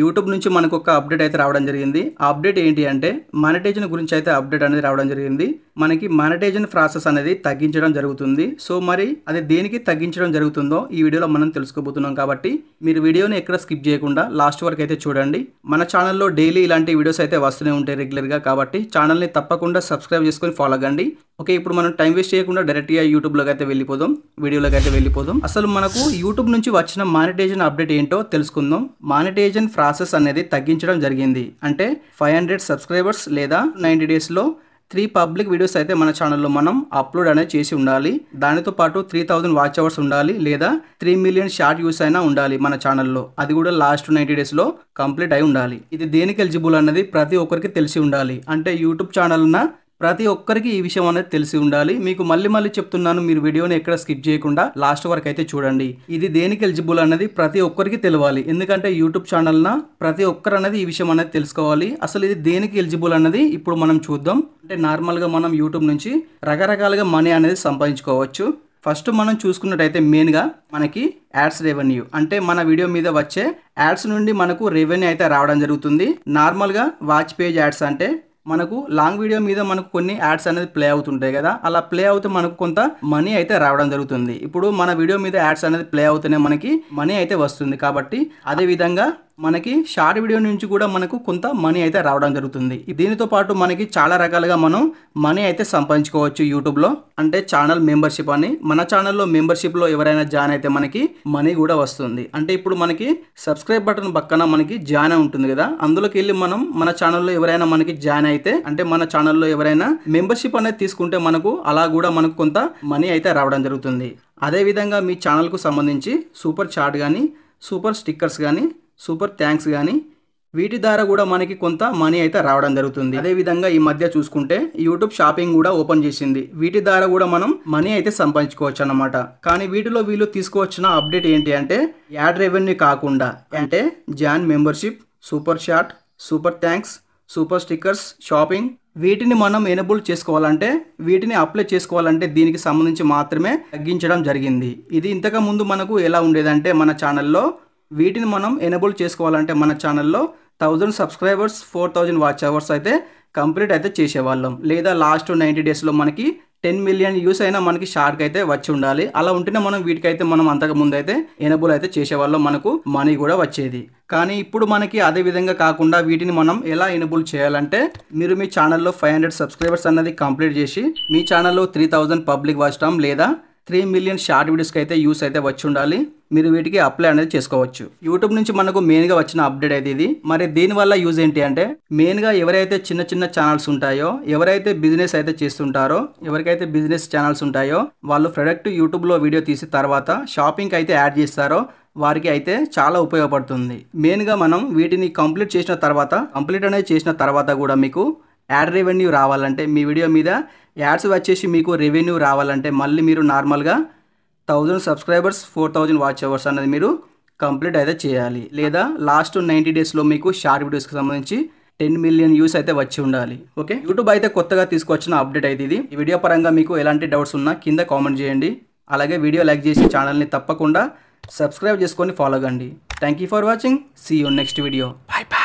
YouTube నుంచి మనకు ఒక అప్డేట్ అయితే రావడం జరిగింది ఆ అప్డేట్ ఏంటి అంటే మానిటైజేషన్ గురించి అయితే అప్డేట్ అనేది రావడం జరిగింది మనకి మానిటైజన్ ప్రాసెస్ అనేది తగ్గించడం జరుగుతుంది సో మరి అది దేనికి తగ్గించడం జరుగుతుందో ఈ వీడియోలో మనం తెలుసుకోబోతున్నాం కాబట్టి మీరు వీడియోని ఎక్కడ స్కిప్ చేయకుండా లాస్ట్ వరకు అయితే చూడండి మన ఛానల్లో డైలీ ఇలాంటి వీడియోస్ అయితే వస్తూనే ఉంటాయి రెగ్యులర్గా కాబట్టి ఛానల్ని తప్పకుండా సబ్స్క్రైబ్ చేసుకొని ఫాలో అవ్వండి ఓకే ఇప్పుడు మనం టైం వేస్ట్ చేయకుండా డైరెక్ట్గా యూట్యూబ్లోకి అయితే వెళ్ళిపోదాం వీడియోలోకి అయితే వెళ్ళిపోదాం అసలు మనకు యూట్యూబ్ నుంచి వచ్చిన మానిటైజన్ అప్డేట్ ఏంటో తెలుసుకుందాం మానిటైజన్ ప్రాసెస్ అనేది తగ్గించడం జరిగింది అంటే ఫైవ్ హండ్రెడ్ సబ్స్క్రైబర్స్ లేదా నైంటీ డేస్లో త్రీ పబ్లిక్ వీడియోస్ అయితే మన ఛానల్లో మనం అప్లోడ్ అనేది చేసి ఉండాలి దానితో పాటు త్రీ థౌజండ్ వాచ్ అవర్స్ ఉండాలి లేదా త్రీ మిలియన్ షార్ట్ యూస్ అయినా ఉండాలి మన ఛానల్లో అది కూడా లాస్ట్ నైంటీ డేస్లో కంప్లీట్ అయి ఉండాలి ఇది దేనికి ఎలిజిబుల్ అన్నది ప్రతి ఒక్కరికి తెలిసి ఉండాలి అంటే యూట్యూబ్ ఛానల్ ఉన్న ప్రతి ఒక్కరికి ఈ విషయం అనేది తెలిసి ఉండాలి మీకు మళ్ళీ మళ్ళీ చెప్తున్నాను మీరు వీడియోని ఎక్కడ స్కిప్ చేయకుండా లాస్ట్ వరకు అయితే చూడండి ఇది దేనికి ఎలిజిబుల్ అనేది ప్రతి ఒక్కరికి తెలియాలి ఎందుకంటే యూట్యూబ్ ఛానల్న ప్రతి ఒక్కరు అనేది ఈ విషయం అనేది తెలుసుకోవాలి అసలు ఇది దేనికి ఎలిజిబుల్ అన్నది ఇప్పుడు మనం చూద్దాం అంటే నార్మల్గా మనం యూట్యూబ్ నుంచి రకరకాలుగా మనీ అనేది సంపాదించుకోవచ్చు ఫస్ట్ మనం చూసుకున్నట్టయితే మెయిన్గా మనకి యాడ్స్ రెవెన్యూ అంటే మన వీడియో మీద వచ్చే యాడ్స్ నుండి మనకు రెవెన్యూ అయితే రావడం జరుగుతుంది నార్మల్గా వాచ్ పేజ్ యాడ్స్ అంటే మనకు లాంగ్ వీడియో మీద మనకు కొన్ని యాడ్స్ అనేది ప్లే అవుతుంటాయి కదా అలా ప్లే అవుతే మనకు కొంత మనీ అయితే రావడం జరుగుతుంది ఇప్పుడు మన వీడియో మీద యాడ్స్ అనేది ప్లే అవుతూనే మనకి మనీ అయితే వస్తుంది కాబట్టి అదే విధంగా మనకి షార్ట్ వీడియో నుంచి కూడా మనకు కొంత మనీ అయితే రావడం జరుగుతుంది దీనితో పాటు మనకి చాలా రకాలుగా మనం మనీ అయితే సంపాదించుకోవచ్చు యూట్యూబ్లో అంటే ఛానల్ మెంబర్షిప్ అని మన ఛానల్లో మెంబర్షిప్లో ఎవరైనా జాయిన్ అయితే మనకి మనీ కూడా వస్తుంది అంటే ఇప్పుడు మనకి సబ్స్క్రైబ్ బటన్ పక్కన మనకి జాయిన్ ఉంటుంది కదా అందులోకి వెళ్ళి మనం మన ఛానల్లో ఎవరైనా మనకి జాయిన్ అయితే అంటే మన ఛానల్లో ఎవరైనా మెంబర్షిప్ అనేది తీసుకుంటే మనకు అలా కూడా మనకు కొంత మనీ అయితే రావడం జరుగుతుంది అదేవిధంగా మీ ఛానల్కు సంబంధించి సూపర్ చాట్ కానీ సూపర్ స్టిక్కర్స్ కానీ సూపర్ థ్యాంక్స్ కానీ వీటి ద్వారా కూడా మనకి కొంత మనీ అయితే రావడం జరుగుతుంది అదేవిధంగా ఈ మధ్య చూసుకుంటే యూట్యూబ్ షాపింగ్ కూడా ఓపెన్ చేసింది వీటి ద్వారా కూడా మనం మనీ అయితే సంపాదించుకోవచ్చు అనమాట కానీ వీటిలో వీళ్ళు తీసుకువచ్చిన అప్డేట్ ఏంటి అంటే యాడ్ రెవెన్యూ కాకుండా అంటే join membership super chat super thanks super stickers shopping వీటిని మనం ఎనబుల్ చేసుకోవాలంటే వీటిని అప్లై చేసుకోవాలంటే దీనికి సంబంధించి మాత్రమే తగ్గించడం జరిగింది ఇది ఇంతకు ముందు మనకు ఎలా ఉండేదంటే మన ఛానల్లో వీటిని మనం ఎనబుల్ చేసుకోవాలంటే మన ఛానల్లో thousand subscribers four thousand watch hours అయితే కంప్లీట్ అయితే చేసేవాళ్ళం లేదా లాస్ట్ నైంటీ డేస్లో మనకి టెన్ మిలియన్ యూస్ అయినా మనకి షార్క్ అయితే వచ్చి ఉండాలి అలా ఉంటేనే మనం వీటికైతే మనం అంతకు ముందు అయితే ఎనబుల్ అయితే చేసేవాళ్ళం మనకు మనీ కూడా వచ్చేది కానీ ఇప్పుడు మనకి అదే విధంగా కాకుండా వీటిని మనం ఎలా ఎనబుల్ చేయాలంటే మీరు మీ ఛానల్లో ఫైవ్ హండ్రెడ్ సబ్స్క్రైబర్స్ అన్నది కంప్లీట్ చేసి మీ ఛానల్లో త్రీ థౌజండ్ పబ్లిక్ వాచ్ లేదా త్రీ మిలియన్ షార్ట్ వీడియోస్కి అయితే యూస్ అయితే వచ్చి ఉండాలి మీరు వీటికి అప్లై అనేది చేసుకోవచ్చు యూట్యూబ్ నుంచి మనకు మెయిన్గా వచ్చిన అప్డేట్ అయితే ఇది మరి దీనివల్ల యూజ్ ఏంటి అంటే మెయిన్గా ఎవరైతే చిన్న చిన్న ఛానల్స్ ఉంటాయో ఎవరైతే బిజినెస్ అయితే చేస్తుంటారో ఎవరికైతే బిజినెస్ ఛానల్స్ ఉంటాయో వాళ్ళు ప్రొడక్ట్ యూట్యూబ్లో వీడియో తీసిన తర్వాత షాపింగ్కి అయితే యాడ్ చేస్తారో వారికి అయితే చాలా ఉపయోగపడుతుంది మెయిన్గా మనం వీటిని కంప్లీట్ చేసిన తర్వాత కంప్లీట్ అనేది చేసిన తర్వాత కూడా మీకు యాడ్ రెవెన్యూ రావాలంటే మీ వీడియో మీద యాడ్స్ వచ్చేసి మీకు రెవెన్యూ రావాలంటే మళ్ళీ మీరు నార్మల్గా thousand subscribers four thousand watch hours అనేది మీరు కంప్లీట్ అయితే చేయాలి లేదా లాస్ట్ నైంటీ డేస్లో మీకు షార్ట్ వీడియోస్కి సంబంధించి టెన్ మిలియన్ వ్యూస్ అయితే వచ్చి ఉండాలి ఓకే యూట్యూబ్ అయితే కొత్తగా తీసుకొచ్చిన అప్డేట్ అయితే ఇది ఈ వీడియో పరంగా మీకు ఎలాంటి డౌట్స్ ఉన్నా కింద కామెంట్ చేయండి అలాగే వీడియో లైక్ చేసి ఛానల్ని తప్పకుండా సబ్స్క్రైబ్ చేసుకొని ఫాలో కండి thank you for watching see you next video bye bye